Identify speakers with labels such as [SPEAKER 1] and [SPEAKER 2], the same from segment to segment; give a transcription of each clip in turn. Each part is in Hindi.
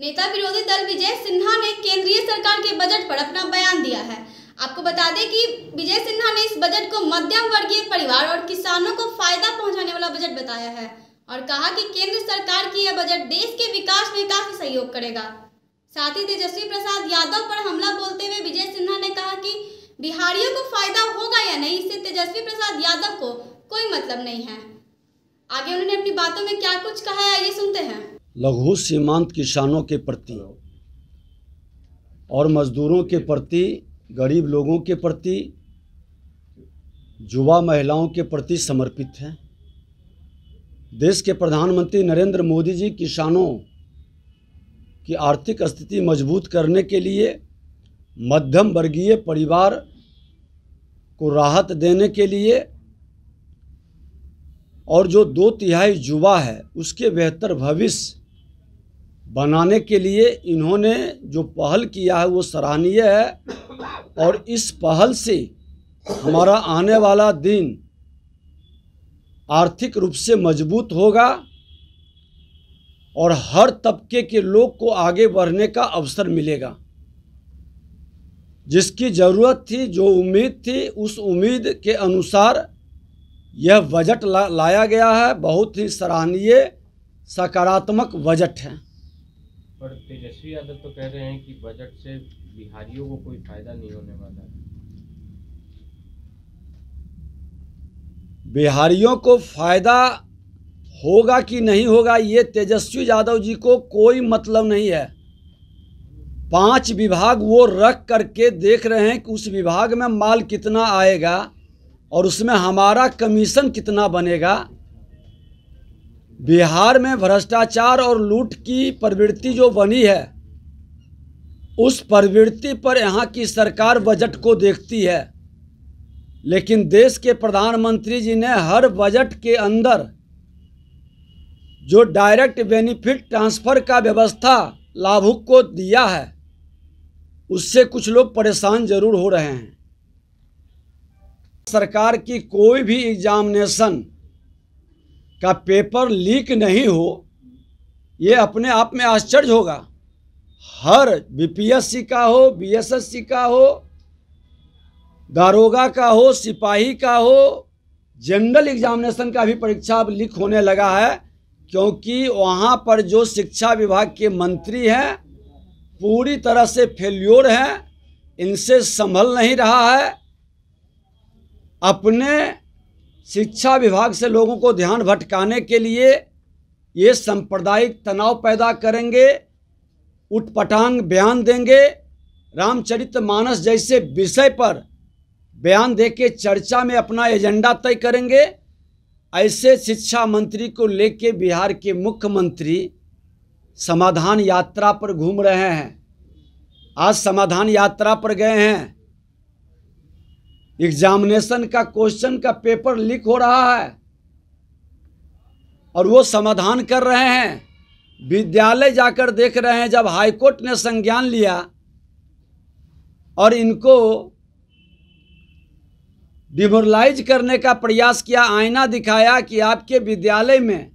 [SPEAKER 1] नेता विरोधी दल विजय सिन्हा ने केंद्रीय सरकार के बजट पर अपना बयान दिया है आपको बता दें कि विजय सिन्हा ने इस बजट को मध्यम वर्गीय परिवार और किसानों को फायदा पहुंचाने वाला बजट बताया है और कहा कि केंद्र सरकार की यह बजट देश के विकास में काफी सहयोग करेगा साथ ही तेजस्वी प्रसाद यादव पर हमला बोलते हुए विजय सिन्हा ने कहा कि बिहारियों को फायदा होगा या नहीं इससे तेजस्वी प्रसाद यादव को कोई मतलब नहीं है आगे उन्होंने अपनी बातों में क्या कुछ कहा है ये सुनते हैं
[SPEAKER 2] लघु सीमांत किसानों के प्रति और मज़दूरों के प्रति गरीब लोगों के प्रति युवा महिलाओं के प्रति समर्पित हैं देश के प्रधानमंत्री नरेंद्र मोदी जी किसानों की आर्थिक स्थिति मजबूत करने के लिए मध्यम वर्गीय परिवार को राहत देने के लिए और जो दो तिहाई युवा है उसके बेहतर भविष्य बनाने के लिए इन्होंने जो पहल किया है वो सराहनीय है और इस पहल से हमारा आने वाला दिन आर्थिक रूप से मजबूत होगा और हर तबके के लोग को आगे बढ़ने का अवसर मिलेगा जिसकी ज़रूरत थी जो उम्मीद थी उस उम्मीद के अनुसार यह बजट ला, लाया गया है बहुत ही सराहनीय सकारात्मक बजट है पर तेजस्वी यादव तो कह रहे हैं कि बजट से बिहारियों को कोई फायदा नहीं होने वाला है बिहारियों को फायदा होगा कि नहीं होगा ये तेजस्वी यादव जी को कोई मतलब नहीं है पांच विभाग वो रख करके देख रहे हैं कि उस विभाग में माल कितना आएगा और उसमें हमारा कमीशन कितना बनेगा बिहार में भ्रष्टाचार और लूट की प्रवृत्ति जो बनी है उस प्रवृत्ति पर यहाँ की सरकार बजट को देखती है लेकिन देश के प्रधानमंत्री जी ने हर बजट के अंदर जो डायरेक्ट बेनिफिट ट्रांसफ़र का व्यवस्था लाभुक को दिया है उससे कुछ लोग परेशान जरूर हो रहे हैं सरकार की कोई भी एग्जामिनेशन का पेपर लीक नहीं हो ये अपने आप में आश्चर्य होगा हर बीपीएससी का हो बीएसएससी का हो दारोगा का हो सिपाही का हो जनरल एग्जामिनेशन का भी परीक्षा अब लीक होने लगा है क्योंकि वहाँ पर जो शिक्षा विभाग के मंत्री हैं पूरी तरह से फेल्योर हैं इनसे संभल नहीं रहा है अपने शिक्षा विभाग से लोगों को ध्यान भटकाने के लिए ये सांप्रदायिक तनाव पैदा करेंगे उठपटांग बयान देंगे रामचरित मानस जैसे विषय पर बयान दे के चर्चा में अपना एजेंडा तय करेंगे ऐसे शिक्षा मंत्री को लेके बिहार के मुख्यमंत्री समाधान यात्रा पर घूम रहे हैं आज समाधान यात्रा पर गए हैं एग्जामिनेशन का क्वेश्चन का पेपर लीक हो रहा है और वो समाधान कर रहे हैं विद्यालय जाकर देख रहे हैं जब हाईकोर्ट ने संज्ञान लिया और इनको डिमोरलाइज करने का प्रयास किया आईना दिखाया कि आपके विद्यालय में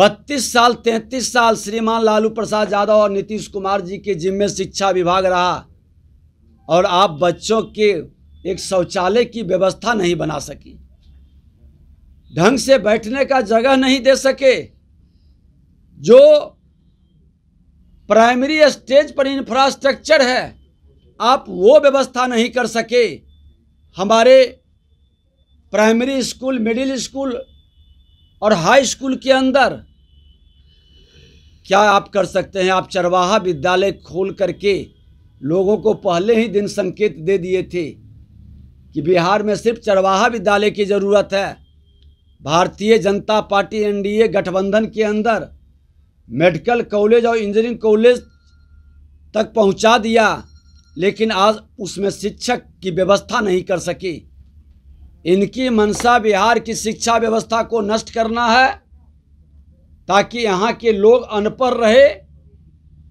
[SPEAKER 2] 32 साल 33 साल श्रीमान लालू प्रसाद यादव और नीतीश कुमार जी के जिम्मे शिक्षा विभाग रहा और आप बच्चों के एक शौचालय की व्यवस्था नहीं बना सकी ढंग से बैठने का जगह नहीं दे सके जो प्राइमरी स्टेज पर इंफ्रास्ट्रक्चर है आप वो व्यवस्था नहीं कर सके हमारे प्राइमरी स्कूल मिडिल स्कूल और हाई स्कूल के अंदर क्या आप कर सकते हैं आप चरवाहा विद्यालय खोल करके लोगों को पहले ही दिन संकेत दे दिए थे कि बिहार में सिर्फ चरवाहा विद्यालय की ज़रूरत है भारतीय जनता पार्टी एनडीए गठबंधन के अंदर मेडिकल कॉलेज और इंजीनियरिंग कॉलेज तक पहुंचा दिया लेकिन आज उसमें शिक्षक की व्यवस्था नहीं कर सकी इनकी मंशा बिहार की शिक्षा व्यवस्था को नष्ट करना है ताकि यहाँ के लोग अनपढ़ रहे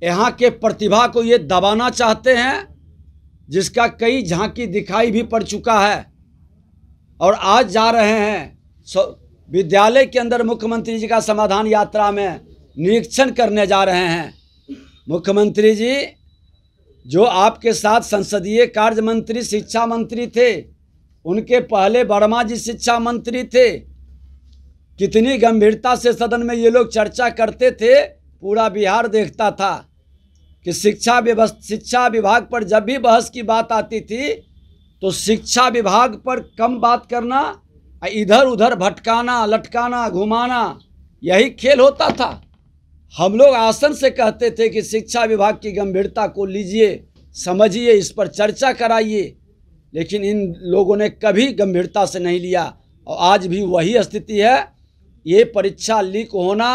[SPEAKER 2] यहाँ के प्रतिभा को ये दबाना चाहते हैं जिसका कई झांकी दिखाई भी पड़ चुका है और आज जा रहे हैं विद्यालय के अंदर मुख्यमंत्री जी का समाधान यात्रा में निरीक्षण करने जा रहे हैं मुख्यमंत्री जी जो आपके साथ संसदीय कार्य मंत्री शिक्षा मंत्री थे उनके पहले वर्मा जी शिक्षा मंत्री थे कितनी गंभीरता से सदन में ये लोग चर्चा करते थे पूरा बिहार देखता था कि शिक्षा व्यवस्था शिक्षा विभाग पर जब भी बहस की बात आती थी तो शिक्षा विभाग पर कम बात करना इधर उधर भटकाना लटकाना घुमाना यही खेल होता था हम लोग आसन से कहते थे कि शिक्षा विभाग की गंभीरता को लीजिए समझिए इस पर चर्चा कराइए लेकिन इन लोगों ने कभी गंभीरता से नहीं लिया और आज भी वही स्थिति है ये परीक्षा लीक होना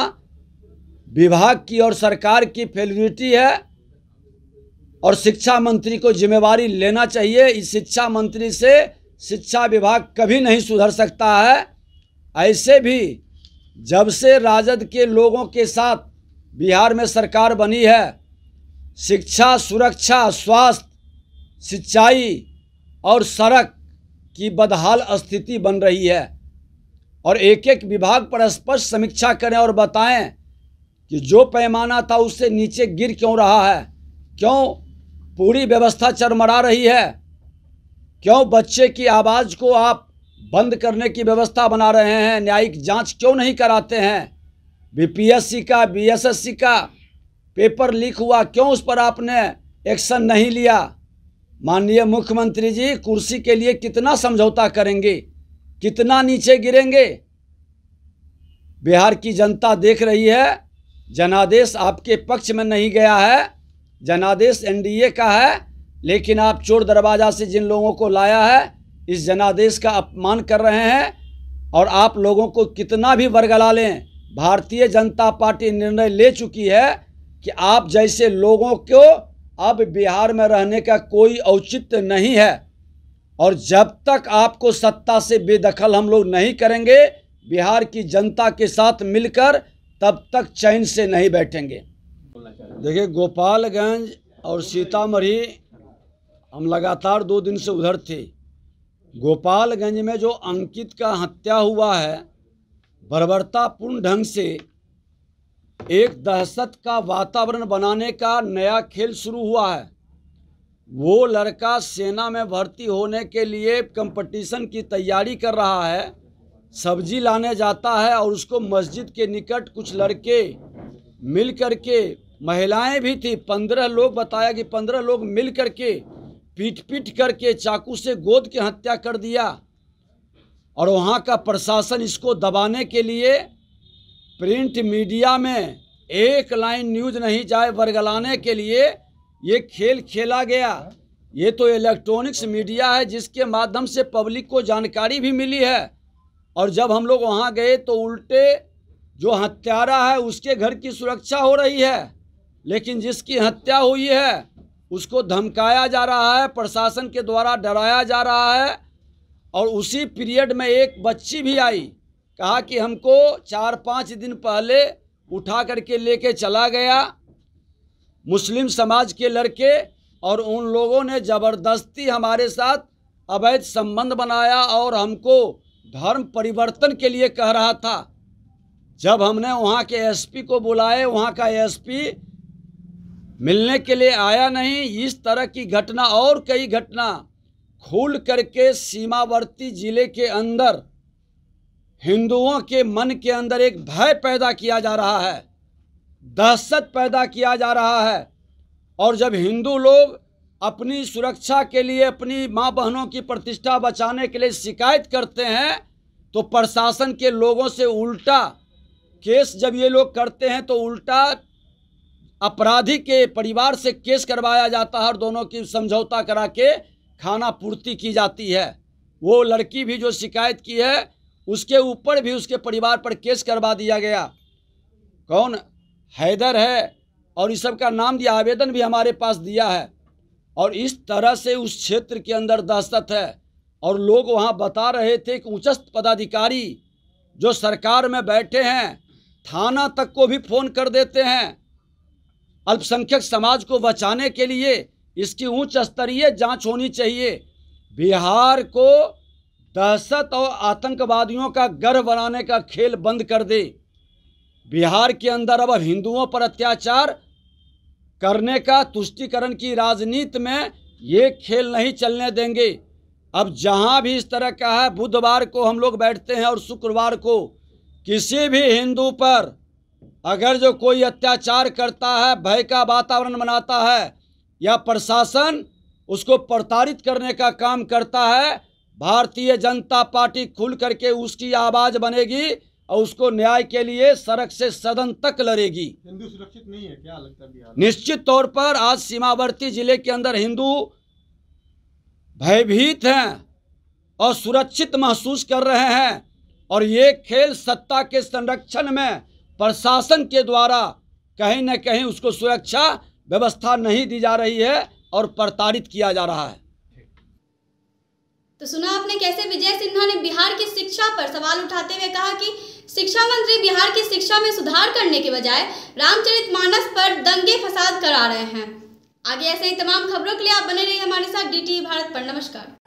[SPEAKER 2] विभाग की और सरकार की फेलिटी है और शिक्षा मंत्री को जिम्मेवारी लेना चाहिए इस शिक्षा मंत्री से शिक्षा विभाग कभी नहीं सुधर सकता है ऐसे भी जब से राजद के लोगों के साथ बिहार में सरकार बनी है शिक्षा सुरक्षा स्वास्थ्य सिंचाई और सड़क की बदहाल स्थिति बन रही है और एक एक विभाग पर स्पष्ट समीक्षा करें और बताएं कि जो पैमाना था उससे नीचे गिर क्यों रहा है क्यों पूरी व्यवस्था चरमरा रही है क्यों बच्चे की आवाज़ को आप बंद करने की व्यवस्था बना रहे हैं न्यायिक जांच क्यों नहीं कराते हैं बीपीएससी का बीएसएससी का पेपर लीक हुआ क्यों उस पर आपने एक्शन नहीं लिया माननीय मुख्यमंत्री जी कुर्सी के लिए कितना समझौता करेंगे कितना नीचे गिरेंगे बिहार की जनता देख रही है जनादेश आपके पक्ष में नहीं गया है जनादेश एनडीए का है लेकिन आप चोर दरवाज़ा से जिन लोगों को लाया है इस जनादेश का अपमान कर रहे हैं और आप लोगों को कितना भी बरगला लें भारतीय जनता पार्टी निर्णय ले चुकी है कि आप जैसे लोगों को अब बिहार में रहने का कोई औचित्य नहीं है और जब तक आपको सत्ता से बेदखल हम लोग नहीं करेंगे बिहार की जनता के साथ मिलकर तब तक चैन से नहीं बैठेंगे देखिए गोपालगंज और सीतामढ़ी हम लगातार दो दिन से उधर थे गोपालगंज में जो अंकित का हत्या हुआ है बर्बरतापूर्ण ढंग से एक दहशत का वातावरण बनाने का नया खेल शुरू हुआ है वो लड़का सेना में भर्ती होने के लिए कंपटीशन की तैयारी कर रहा है सब्जी लाने जाता है और उसको मस्जिद के निकट कुछ लड़के मिल करके के महिलाएं भी थी पंद्रह लोग बताया कि पंद्रह लोग मिल करके पीट पीट करके चाकू से गोद के हत्या कर दिया और वहाँ का प्रशासन इसको दबाने के लिए प्रिंट मीडिया में एक लाइन न्यूज नहीं जाए बरगलाने के लिए ये खेल खेला गया ये तो इलेक्ट्रॉनिक्स मीडिया है जिसके माध्यम से पब्लिक को जानकारी भी मिली है और जब हम लोग वहाँ गए तो उल्टे जो हत्यारा है उसके घर की सुरक्षा हो रही है लेकिन जिसकी हत्या हुई है उसको धमकाया जा रहा है प्रशासन के द्वारा डराया जा रहा है और उसी पीरियड में एक बच्ची भी आई कहा कि हमको चार पाँच दिन पहले उठा करके लेके चला गया मुस्लिम समाज के लड़के और उन लोगों ने ज़बरदस्ती हमारे साथ अवैध संबंध बनाया और हमको धर्म परिवर्तन के लिए कह रहा था जब हमने वहाँ के एसपी को बुलाए वहाँ का एसपी मिलने के लिए आया नहीं इस तरह की घटना और कई घटना खुल करके सीमावर्ती जिले के अंदर हिंदुओं के मन के अंदर एक भय पैदा किया जा रहा है दहशत पैदा किया जा रहा है और जब हिंदू लोग अपनी सुरक्षा के लिए अपनी माँ बहनों की प्रतिष्ठा बचाने के लिए शिकायत करते हैं तो प्रशासन के लोगों से उल्टा केस जब ये लोग करते हैं तो उल्टा अपराधी के परिवार से केस करवाया जाता है और दोनों की समझौता करा के खाना पूर्ति की जाती है वो लड़की भी जो शिकायत की है उसके ऊपर भी उसके परिवार पर केस करवा दिया गया कौन हैदर है और इस सब का नाम दिया आवेदन भी हमारे पास दिया है और इस तरह से उस क्षेत्र के अंदर दहशत है और लोग वहाँ बता रहे थे कि उच्च पदाधिकारी जो सरकार में बैठे हैं थाना तक को भी फ़ोन कर देते हैं अल्पसंख्यक समाज को बचाने के लिए इसकी उच्च स्तरीय जांच होनी चाहिए बिहार को दहशत और आतंकवादियों का गर्व बनाने का खेल बंद कर दे बिहार के अंदर अब हिंदुओं पर अत्याचार करने का तुष्टिकरण की राजनीति में ये खेल नहीं चलने देंगे अब जहाँ भी इस तरह का है बुधवार को हम लोग बैठते हैं और शुक्रवार को किसी भी हिंदू पर अगर जो कोई अत्याचार करता है भय का वातावरण बनाता है या प्रशासन उसको प्रताड़ित करने का काम करता है भारतीय जनता पार्टी खुल करके उसकी आवाज़ बनेगी और उसको न्याय के लिए सड़क से सदन तक लड़ेगी हिंदू सुरक्षित नहीं है क्या लगता है निश्चित तौर पर आज सीमावर्ती जिले के अंदर हिंदू भयभीत हैं और सुरक्षित महसूस कर रहे हैं और ये खेल सत्ता के संरक्षण में प्रशासन के द्वारा कहीं न कहीं उसको सुरक्षा व्यवस्था नहीं दी जा रही है और प्रताड़ित किया जा रहा है तो सुना
[SPEAKER 1] आपने कैसे विजय सिन्हा ने बिहार की शिक्षा पर सवाल उठाते हुए कहा कि शिक्षा मंत्री बिहार की शिक्षा में सुधार करने के बजाय रामचरित मानस पर दंगे फसाद करा रहे हैं आगे ऐसे ही तमाम खबरों के लिए आप बने रहिए हमारे साथ डी e भारत पर नमस्कार